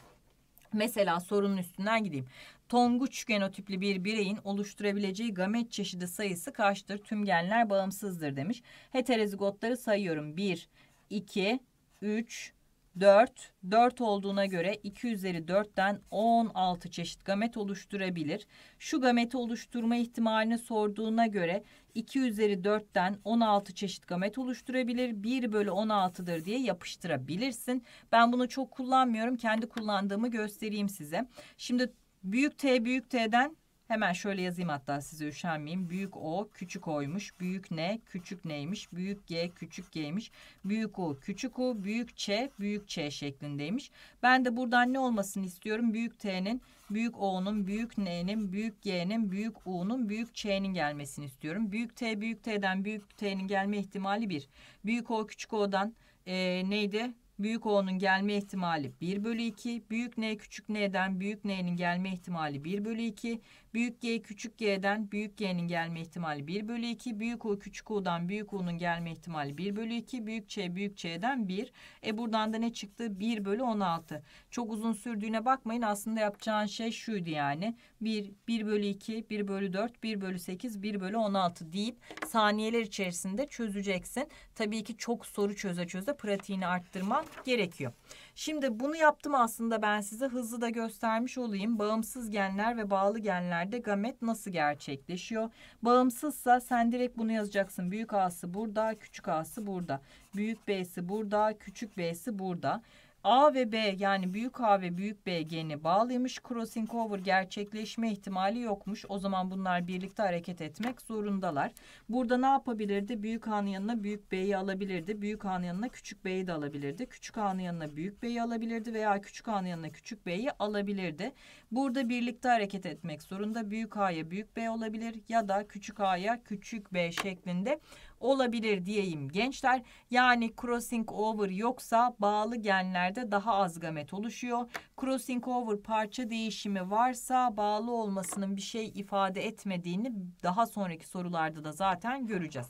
Mesela sorunun üstünden gideyim. Tonguç genotipli bir bireyin oluşturabileceği gamet çeşidi sayısı kaçtır? Tüm genler bağımsızdır demiş. Heterozigotları sayıyorum. 1, 2, 3, 4, 4 olduğuna göre 2 üzeri 4'ten 16 çeşit gamet oluşturabilir. Şu gameti oluşturma ihtimalini sorduğuna göre 2 üzeri 4'ten 16 çeşit gamet oluşturabilir. 1 bölü 16'dır diye yapıştırabilirsin. Ben bunu çok kullanmıyorum. Kendi kullandığımı göstereyim size. Şimdi büyük T büyük T'den Hemen şöyle yazayım hatta size üşenmeyeyim. Büyük O küçük O'ymuş. Büyük N küçük N'ymiş. Büyük G küçük G'ymiş. Büyük U küçük U büyük Ç büyük Ç şeklindeymiş. Ben de buradan ne olmasını istiyorum? Büyük T'nin büyük O'nun büyük N'nin büyük G'nin büyük U'nun büyük Ç'nin gelmesini istiyorum. Büyük T büyük T'den büyük T'nin gelme ihtimali bir. Büyük O küçük O'dan e, neydi? Büyük O'nun gelme ihtimali 1 bölü 2. Büyük N küçük N'den büyük N'nin gelme ihtimali 1 bölü 2. Büyük G küçük G'den büyük G'nin gelme ihtimali 1 bölü 2. Büyük O küçük O'dan büyük O'nun gelme ihtimali 1 bölü 2. Büyük Ç büyük Ç'den 1. E buradan da ne çıktı? 1 bölü 16. Çok uzun sürdüğüne bakmayın. Aslında yapacağın şey şuydu yani. 1, 1 bölü 2, 1 bölü 4, 1 bölü 8, 1 bölü 16 deyip saniyeler içerisinde çözeceksin. Tabii ki çok soru çöze çöze pratiğini arttırman gerekiyor. Şimdi bunu yaptım aslında ben size hızlı da göstermiş olayım. Bağımsız genler ve bağlı genlerde gamet nasıl gerçekleşiyor? Bağımsızsa sen direkt bunu yazacaksın. Büyük A'sı burada, küçük A'sı burada. Büyük B'si burada, küçük B'si burada. A ve B yani büyük A ve büyük B geni bağlıymış. Crossing over gerçekleşme ihtimali yokmuş. O zaman bunlar birlikte hareket etmek zorundalar. Burada ne yapabilirdi? Büyük A'nın yanına büyük B'yi alabilirdi. Büyük A'nın yanına küçük B'yi de alabilirdi. Küçük A'nın yanına büyük B'yi alabilirdi veya küçük A'nın yanına küçük B'yi alabilirdi. Burada birlikte hareket etmek zorunda. Büyük A'ya büyük B olabilir ya da küçük A'ya küçük B şeklinde olabilir diyeyim gençler. Yani crossing over yoksa bağlı genlerde daha az gamet oluşuyor. Crossing over parça değişimi varsa bağlı olmasının bir şey ifade etmediğini daha sonraki sorularda da zaten göreceğiz.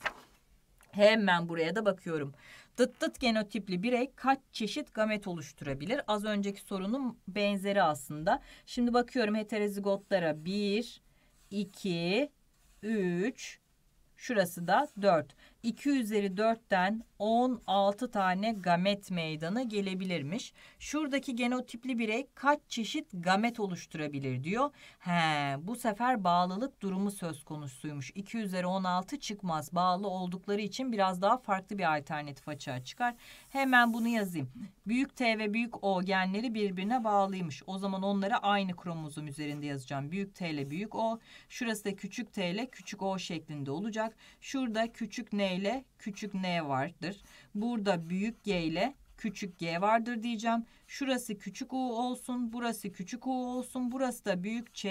Hemen buraya da bakıyorum. Dıt dıt genotipli birey kaç çeşit gamet oluşturabilir? Az önceki sorunun benzeri aslında. Şimdi bakıyorum heterozigotlara 1, 2, 3, Şurası da 4. 2 üzeri 4'ten 16 tane gamet meydana gelebilirmiş. Şuradaki genotipli birey kaç çeşit gamet oluşturabilir diyor. He, bu sefer bağlılık durumu söz konusuymuş. 2 üzeri 16 çıkmaz. Bağlı oldukları için biraz daha farklı bir alternatif açığa çıkar. Hemen bunu yazayım. Büyük T ve büyük O genleri birbirine bağlıymış. O zaman onları aynı kromozom üzerinde yazacağım. Büyük T ile büyük O. Şurası da küçük T ile küçük O şeklinde olacak. Şurada küçük N ile küçük N var eşittir. Burada büyük G ile küçük g vardır diyeceğim. Şurası küçük u olsun, burası küçük u olsun, burası da büyük ç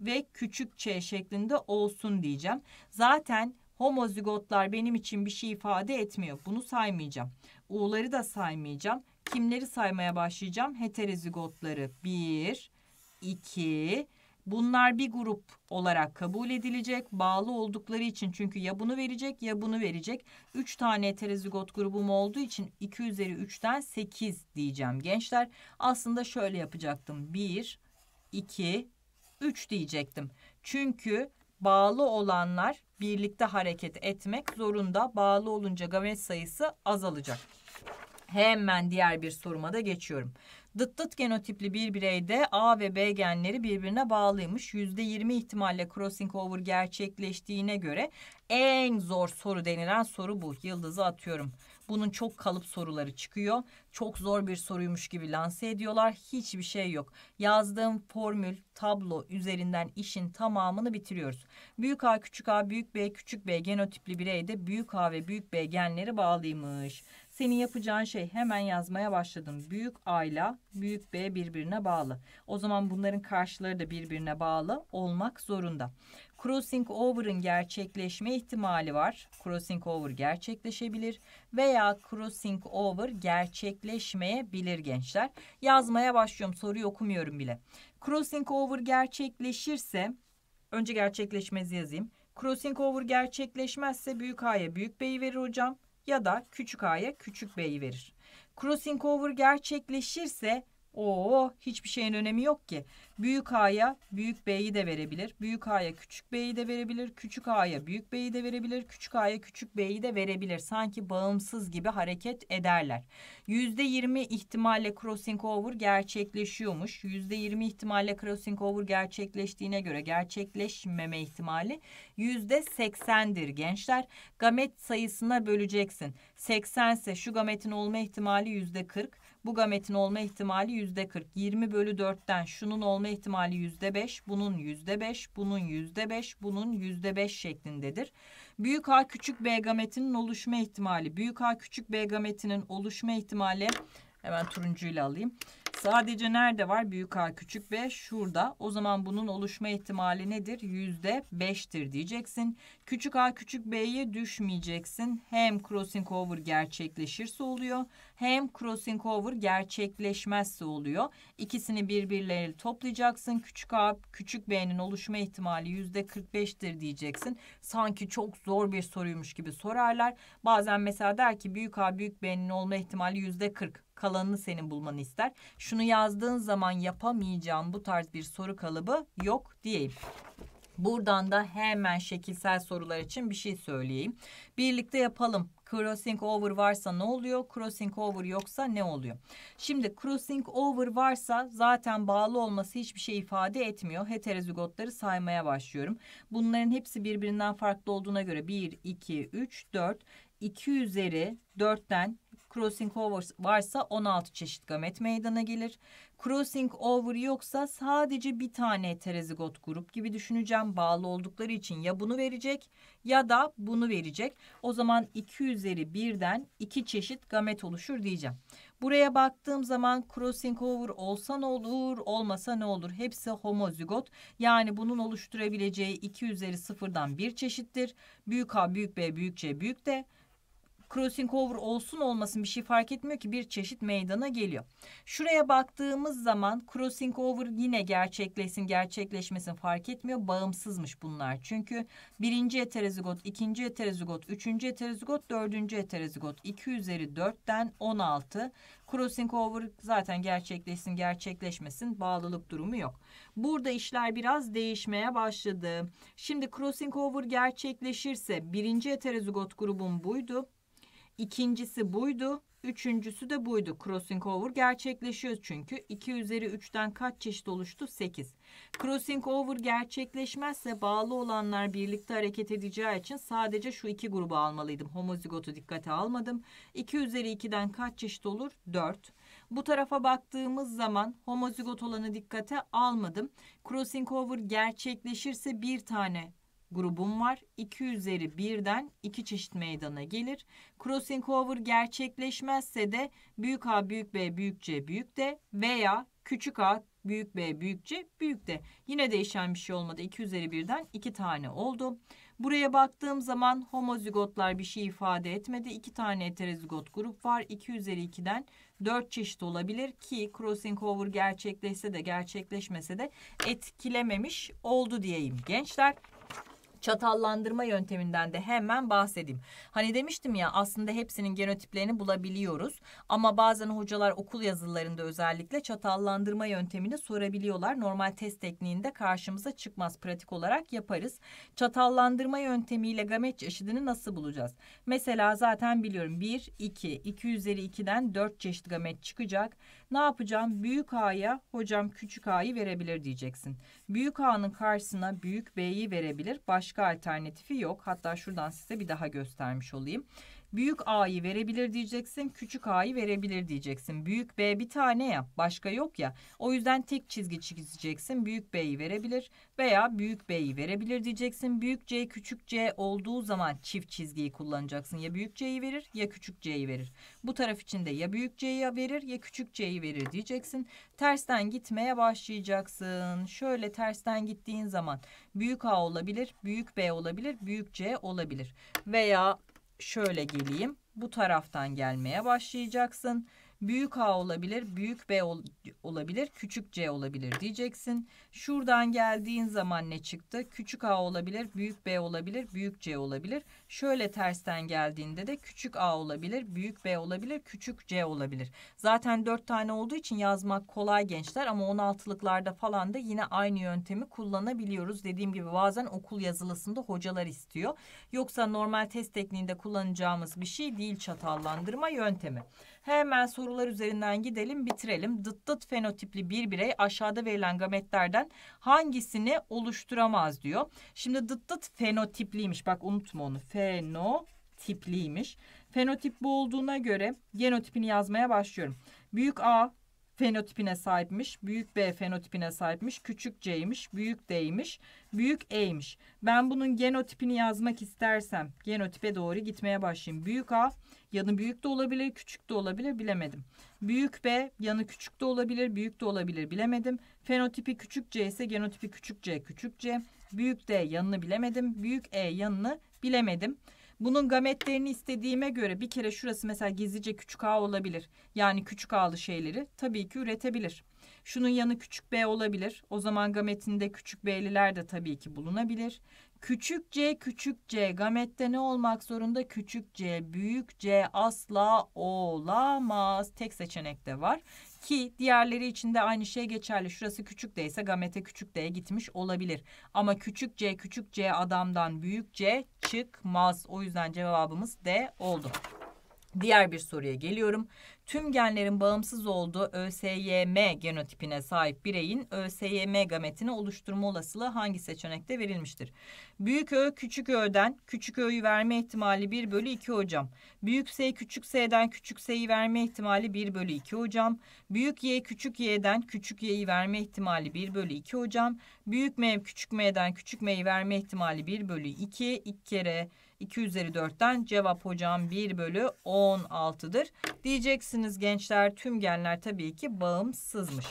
ve küçük ç şeklinde olsun diyeceğim. Zaten homozigotlar benim için bir şey ifade etmiyor. Bunu saymayacağım. U'ları da saymayacağım. Kimleri saymaya başlayacağım? Heterozigotları 1, 2, Bunlar bir grup olarak kabul edilecek. Bağlı oldukları için çünkü ya bunu verecek ya bunu verecek. 3 tane heterozigot grubum olduğu için 2 üzeri 3'ten 8 diyeceğim gençler. Aslında şöyle yapacaktım. 1, 2, 3 diyecektim. Çünkü bağlı olanlar birlikte hareket etmek zorunda. Bağlı olunca gamet sayısı azalacak. Hemen diğer bir soruma da geçiyorum. Dıt dıt genotipli bir bireyde A ve B genleri birbirine bağlıymış. %20 ihtimalle crossing over gerçekleştiğine göre en zor soru denilen soru bu. Yıldızı atıyorum. Bunun çok kalıp soruları çıkıyor. Çok zor bir soruymuş gibi lanse ediyorlar. Hiçbir şey yok. Yazdığım formül, tablo üzerinden işin tamamını bitiriyoruz. Büyük A, küçük A, büyük B, küçük B genotipli bireyde büyük A ve büyük B genleri bağlıymış. Senin yapacağın şey hemen yazmaya başladım. Büyük A ile büyük B birbirine bağlı. O zaman bunların karşıları da birbirine bağlı olmak zorunda. Crossing over'ın gerçekleşme ihtimali var. Crossing over gerçekleşebilir veya crossing over gerçekleşmeyebilir gençler. Yazmaya başlıyorum soruyu okumuyorum bile. Crossing over gerçekleşirse önce gerçekleşmez yazayım. Crossing over gerçekleşmezse büyük A'ya büyük B'yi verir hocam ya da küçük a'ya küçük b'yi verir. Crossing over gerçekleşirse Oo hiçbir şeyin önemi yok ki. Büyük A'ya büyük B'yi de verebilir. Büyük A'ya küçük B'yi de verebilir. Küçük A'ya büyük B'yi de verebilir. Küçük A'ya küçük B'yi de verebilir. Sanki bağımsız gibi hareket ederler. %20 ihtimalle crossing over gerçekleşiyormuş. %20 ihtimalle crossing over gerçekleştiğine göre gerçekleşmeme ihtimali %80'dir gençler. Gamet sayısına böleceksin. 80 ise şu gametin olma ihtimali %40. Bu gametin olma ihtimali yüzde 40. 20 bölü 4'ten şunun olma ihtimali yüzde 5, bunun yüzde 5, bunun yüzde 5, bunun yüzde 5 şeklindedir. Büyük A küçük B gametinin oluşma ihtimali. Büyük A küçük B gametinin oluşma ihtimali Hemen turuncuyla alayım. Sadece nerede var? Büyük A küçük B şurada. O zaman bunun oluşma ihtimali nedir? Yüzde beştir diyeceksin. Küçük A küçük B'ye düşmeyeceksin. Hem crossing over gerçekleşirse oluyor. Hem crossing over gerçekleşmezse oluyor. İkisini birbirleriyle toplayacaksın. Küçük A küçük B'nin oluşma ihtimali yüzde kırk beştir diyeceksin. Sanki çok zor bir soruymuş gibi sorarlar. Bazen mesela der ki büyük A büyük B'nin olma ihtimali yüzde kırk kalanını senin bulmanı ister. Şunu yazdığın zaman yapamayacağım bu tarz bir soru kalıbı yok diyeyim. Buradan da hemen şekilsel sorular için bir şey söyleyeyim. Birlikte yapalım. Crossing over varsa ne oluyor? Crossing over yoksa ne oluyor? Şimdi crossing over varsa zaten bağlı olması hiçbir şey ifade etmiyor. Heterozigotları saymaya başlıyorum. Bunların hepsi birbirinden farklı olduğuna göre 1, 2, 3, 4. 2 üzeri 4'ten Crossing over varsa 16 çeşit gamet meydana gelir. Crossing over yoksa sadece bir tane terazigot grup gibi düşüneceğim. Bağlı oldukları için ya bunu verecek ya da bunu verecek. O zaman 2 üzeri 1'den 2 çeşit gamet oluşur diyeceğim. Buraya baktığım zaman crossing over olsa ne olur, olmasa ne olur? Hepsi homozigot. Yani bunun oluşturabileceği 2 üzeri 0'dan 1 çeşittir. Büyük A, büyük B, büyük C, büyük D crossing over olsun olmasın bir şey fark etmiyor ki bir çeşit meydana geliyor. Şuraya baktığımız zaman crossing over yine gerçekleşsin gerçekleşmesin fark etmiyor. Bağımsızmış bunlar. Çünkü birinci heterozigot, ikinci heterozigot, üçüncü heterozigot, dördüncü heterozigot. 2 üzeri 4'ten 16. Crossing over zaten gerçekleşsin gerçekleşmesin bağlılık durumu yok. Burada işler biraz değişmeye başladı. Şimdi crossing over gerçekleşirse birinci heterozigot grubun buydu. İkincisi buydu. Üçüncüsü de buydu. Crossing over gerçekleşiyor çünkü. 2 üzeri 3'ten kaç çeşit oluştu? 8. Crossing over gerçekleşmezse bağlı olanlar birlikte hareket edeceği için sadece şu iki grubu almalıydım. Homozigotu dikkate almadım. 2 üzeri 2'den kaç çeşit olur? 4. Bu tarafa baktığımız zaman homozigot olanı dikkate almadım. Crossing over gerçekleşirse bir tane grubum var. 2 üzeri 1'den 2 çeşit meydana gelir. Crossing over gerçekleşmezse de büyük A büyük B büyük C büyük D veya küçük A büyük B büyük C büyük D. Yine değişen bir şey olmadı. 2 üzeri 1'den 2 tane oldu. Buraya baktığım zaman homozigotlar bir şey ifade etmedi. 2 tane heterozigot grup var. 2 üzeri 2'den 4 çeşit olabilir ki crossing over gerçekleşse de gerçekleşmese de etkilememiş oldu diyeyim gençler çatallandırma yönteminden de hemen bahsedeyim. Hani demiştim ya aslında hepsinin genotiplerini bulabiliyoruz ama bazen hocalar okul yazılarında özellikle çatallandırma yöntemini sorabiliyorlar. Normal test tekniğinde karşımıza çıkmaz pratik olarak yaparız. Çatallandırma yöntemiyle gamet çeşidini nasıl bulacağız? Mesela zaten biliyorum 1, 2, 2 üzeri 2'den 4 çeşit gamet çıkacak. Ne yapacağım? Büyük A'ya hocam küçük A'yı verebilir diyeceksin. Büyük A'nın karşısına büyük B'yi verebilir. Başka alternatifi yok. Hatta şuradan size bir daha göstermiş olayım. Büyük A'yı verebilir diyeceksin, küçük A'yı verebilir diyeceksin. Büyük B bir tane ya, başka yok ya. O yüzden tek çizgi çizeceksin. Büyük B'yi verebilir veya büyük B'yi verebilir diyeceksin. Büyük C, küçük C olduğu zaman çift çizgiyi kullanacaksın. Ya büyük C'yi verir ya küçük C'yi verir. Bu taraf için de ya büyük C'yi verir ya küçük C'yi verir diyeceksin. Tersten gitmeye başlayacaksın. Şöyle tersten gittiğin zaman büyük A olabilir, büyük B olabilir, büyük C olabilir. Veya şöyle geleyim. Bu taraftan gelmeye başlayacaksın. Büyük A olabilir, büyük B ol olabilir, küçük C olabilir diyeceksin. Şuradan geldiğin zaman ne çıktı? Küçük A olabilir, büyük B olabilir, büyük C olabilir. Şöyle tersten geldiğinde de küçük A olabilir, büyük B olabilir, küçük C olabilir. Zaten 4 tane olduğu için yazmak kolay gençler ama 16'lıklarda falan da yine aynı yöntemi kullanabiliyoruz. Dediğim gibi bazen okul yazılısında hocalar istiyor. Yoksa normal test tekniğinde kullanacağımız bir şey değil çatallandırma yöntemi. Hemen sorular üzerinden gidelim bitirelim. Dıt dıt fenotipli bir birey aşağıda verilen gametlerden hangisini oluşturamaz diyor. Şimdi dıt dıt fenotipliymiş. Bak unutma onu. Fenotipliymiş. Fenotip bu olduğuna göre genotipini yazmaya başlıyorum. Büyük A fenotipine sahipmiş. Büyük B fenotipine sahipmiş. Küçük C'ymiş. Büyük D'ymiş. Büyük E'ymiş. Ben bunun genotipini yazmak istersem genotipe doğru gitmeye başlayayım. Büyük A yanı büyük de olabilir, küçük de olabilir bilemedim. Büyük B yanı küçük de olabilir, büyük de olabilir bilemedim. Fenotipi küçük C ise genotipi küçük C küçük C. Büyük D yanını bilemedim. Büyük E yanını bilemedim. Bunun gametlerini istediğime göre bir kere şurası mesela gizlice küçük a olabilir. Yani küçük a'lı şeyleri tabii ki üretebilir. Şunun yanı küçük b olabilir. O zaman gametinde küçük b'liler de tabii ki bulunabilir. Küçük c küçük c gamette ne olmak zorunda? Küçük c büyük c asla olamaz. Tek seçenek de var. Ki diğerleri için de aynı şey geçerli. Şurası küçük D ise gamete küçük D'ye gitmiş olabilir. Ama küçük C küçük C adamdan büyük C çıkmaz. O yüzden cevabımız D oldu. Diğer bir soruya geliyorum. Tüm genlerin bağımsız olduğu ÖSYM genotipine sahip bireyin ÖSYM gametini oluşturma olasılığı hangi seçenekte verilmiştir? Büyük Ö küçük Ö'den küçük Ö'yü verme ihtimali 1 bölü 2 hocam. Büyük S küçük S'den küçük S'yi verme ihtimali 1 bölü 2 hocam. Büyük Y küçük Y'den küçük Y'yi verme ihtimali 1 bölü 2 hocam. Büyük M küçük M'den küçük M'yi verme ihtimali 1 bölü 2. 2 kere 2 üzeri 4'ten cevap hocam 1 bölü 16'dır. Diyeceksiniz gençler tüm genler tabii ki bağımsızmış.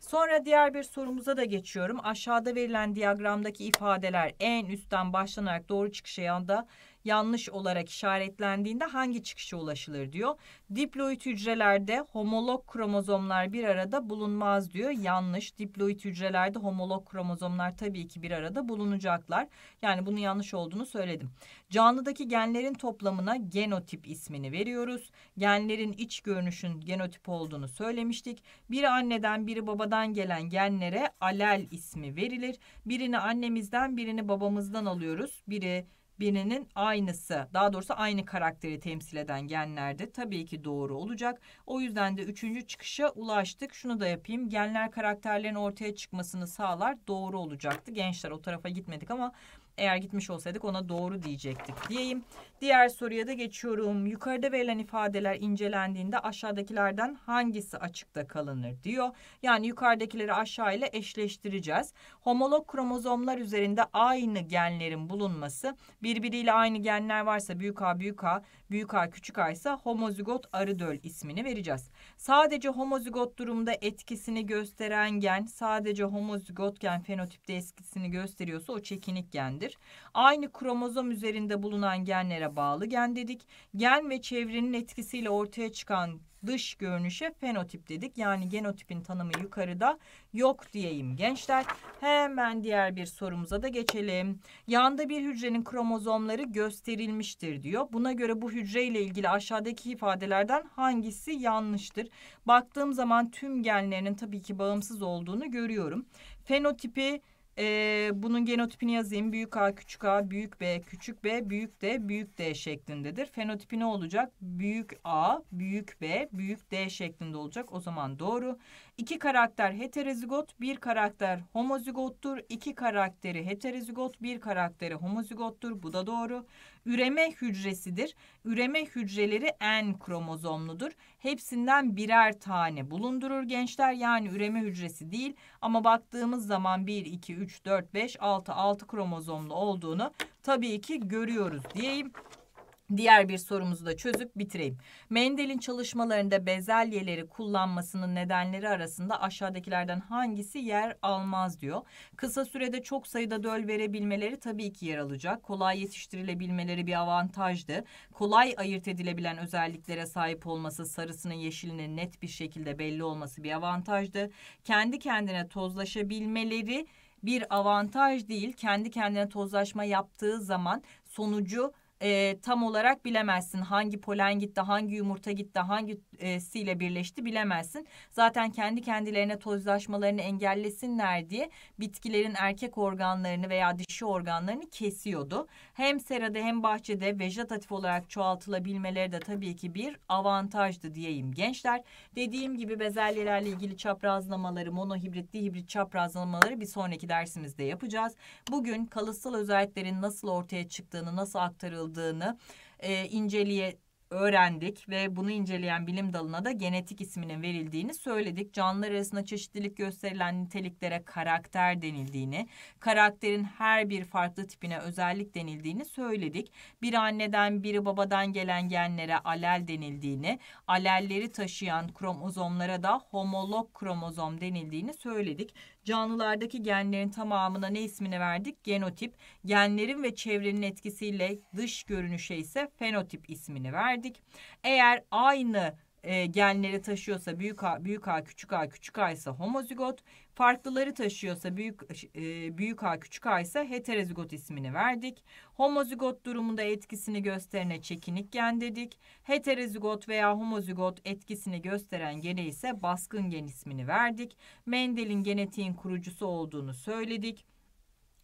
Sonra diğer bir sorumuza da geçiyorum. Aşağıda verilen diyagramdaki ifadeler en üstten başlanarak doğru çıkışa yanda yanlış olarak işaretlendiğinde hangi çıkışa ulaşılır diyor. Diploid hücrelerde homolog kromozomlar bir arada bulunmaz diyor. Yanlış. Diploid hücrelerde homolog kromozomlar tabii ki bir arada bulunacaklar. Yani bunun yanlış olduğunu söyledim. Canlıdaki genlerin toplamına genotip ismini veriyoruz. Genlerin iç görünüşün genotip olduğunu söylemiştik. Biri anneden biri babadan gelen genlere alel ismi verilir. Birini annemizden birini babamızdan alıyoruz. Biri birinin aynısı daha doğrusu aynı karakteri temsil eden genlerde tabii ki doğru olacak. O yüzden de üçüncü çıkışa ulaştık. Şunu da yapayım. Genler karakterlerin ortaya çıkmasını sağlar. Doğru olacaktı. Gençler o tarafa gitmedik ama eğer gitmiş olsaydık ona doğru diyecektik diyeyim. Diğer soruya da geçiyorum. Yukarıda verilen ifadeler incelendiğinde aşağıdakilerden hangisi açıkta kalınır diyor. Yani yukarıdakileri aşağı ile eşleştireceğiz. Homolog kromozomlar üzerinde aynı genlerin bulunması bir Birbiriyle aynı genler varsa büyük A büyük A, büyük A küçük A ise homozigot arı arıdöl ismini vereceğiz. Sadece homozigot durumda etkisini gösteren gen sadece homozigot gen fenotipte etkisini gösteriyorsa o çekinik gendir. Aynı kromozom üzerinde bulunan genlere bağlı gen dedik. Gen ve çevrenin etkisiyle ortaya çıkan dış görünüşe fenotip dedik. Yani genotipin tanımı yukarıda yok diyeyim gençler. Hemen diğer bir sorumuza da geçelim. Yanda bir hücrenin kromozomları gösterilmiştir diyor. Buna göre bu hücreyle ilgili aşağıdaki ifadelerden hangisi yanlış? gelişmiştir. Baktığım zaman tüm genlerinin tabii ki bağımsız olduğunu görüyorum. Fenotipi e, bunun genotipini yazayım. Büyük A, küçük A, büyük B, küçük B, büyük D, büyük D şeklindedir. Fenotipi ne olacak? Büyük A, büyük B, büyük D şeklinde olacak. O zaman doğru. İki karakter heterozigot, bir karakter homozigottur. İki karakteri heterozigot, bir karakteri homozigottur. Bu da doğru. Üreme hücresidir. Üreme hücreleri en kromozomludur. Hepsinden birer tane bulundurur gençler. Yani üreme hücresi değil ama baktığımız zaman 1, 2, 3, 4, 5, 6, 6 kromozomlu olduğunu tabii ki görüyoruz diyeyim. Diğer bir sorumuzu da çözüp bitireyim. Mendel'in çalışmalarında bezelyeleri kullanmasının nedenleri arasında aşağıdakilerden hangisi yer almaz diyor. Kısa sürede çok sayıda döl verebilmeleri tabii ki yer alacak. Kolay yetiştirilebilmeleri bir avantajdı. Kolay ayırt edilebilen özelliklere sahip olması, sarısının yeşilinin net bir şekilde belli olması bir avantajdı. Kendi kendine tozlaşabilmeleri bir avantaj değil. Kendi kendine tozlaşma yaptığı zaman sonucu e, tam olarak bilemezsin. Hangi polen gitti, hangi yumurta gitti, hangisiyle birleşti bilemezsin. Zaten kendi kendilerine tozlaşmalarını engellesinler diye bitkilerin erkek organlarını veya dişi organlarını kesiyordu. Hem serada hem bahçede vejetatif olarak çoğaltılabilmeleri de tabii ki bir avantajdı diyeyim gençler. Dediğim gibi bezelyelerle ilgili çaprazlamaları, monohibrit, hibrit çaprazlamaları bir sonraki dersimizde yapacağız. Bugün kalıtsal özelliklerin nasıl ortaya çıktığını, nasıl aktarıldığını kullanıldığını e, inceleye öğrendik ve bunu inceleyen bilim dalına da genetik isminin verildiğini söyledik. Canlılar arasında çeşitlilik gösterilen niteliklere karakter denildiğini, karakterin her bir farklı tipine özellik denildiğini söyledik. Bir anneden, biri babadan gelen genlere alel denildiğini, alelleri taşıyan kromozomlara da homolog kromozom denildiğini söyledik. Canlılardaki genlerin tamamına ne ismini verdik? Genotip. Genlerin ve çevrenin etkisiyle dış görünüşe ise fenotip ismini verdik. Eğer aynı e, genleri taşıyorsa büyük A, büyük A, küçük A, küçük A ise homozigot farklıları taşıyorsa büyük e, büyük A küçük A ise heterozigot ismini verdik. Homozigot durumunda etkisini gösterene çekinik gen dedik. Heterozigot veya homozigot etkisini gösteren gene ise baskın gen ismini verdik. Mendel'in genetiğin kurucusu olduğunu söyledik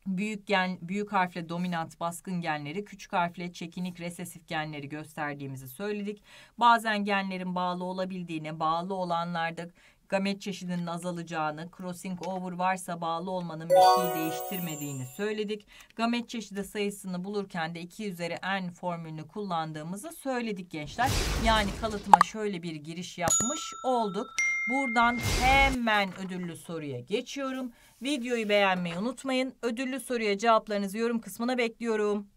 büyük gen büyük harfle dominant baskın genleri, küçük harfle çekinik resesif genleri gösterdiğimizi söyledik. Bazen genlerin bağlı olabildiğine, bağlı olanlarda gamet çeşidinin azalacağını, crossing over varsa bağlı olmanın bir şey değiştirmediğini söyledik. Gamet çeşidi sayısını bulurken de 2 üzeri n formülünü kullandığımızı söyledik gençler. Yani kalıtıma şöyle bir giriş yapmış olduk. Buradan hemen ödüllü soruya geçiyorum. Videoyu beğenmeyi unutmayın. Ödüllü soruya cevaplarınızı yorum kısmına bekliyorum.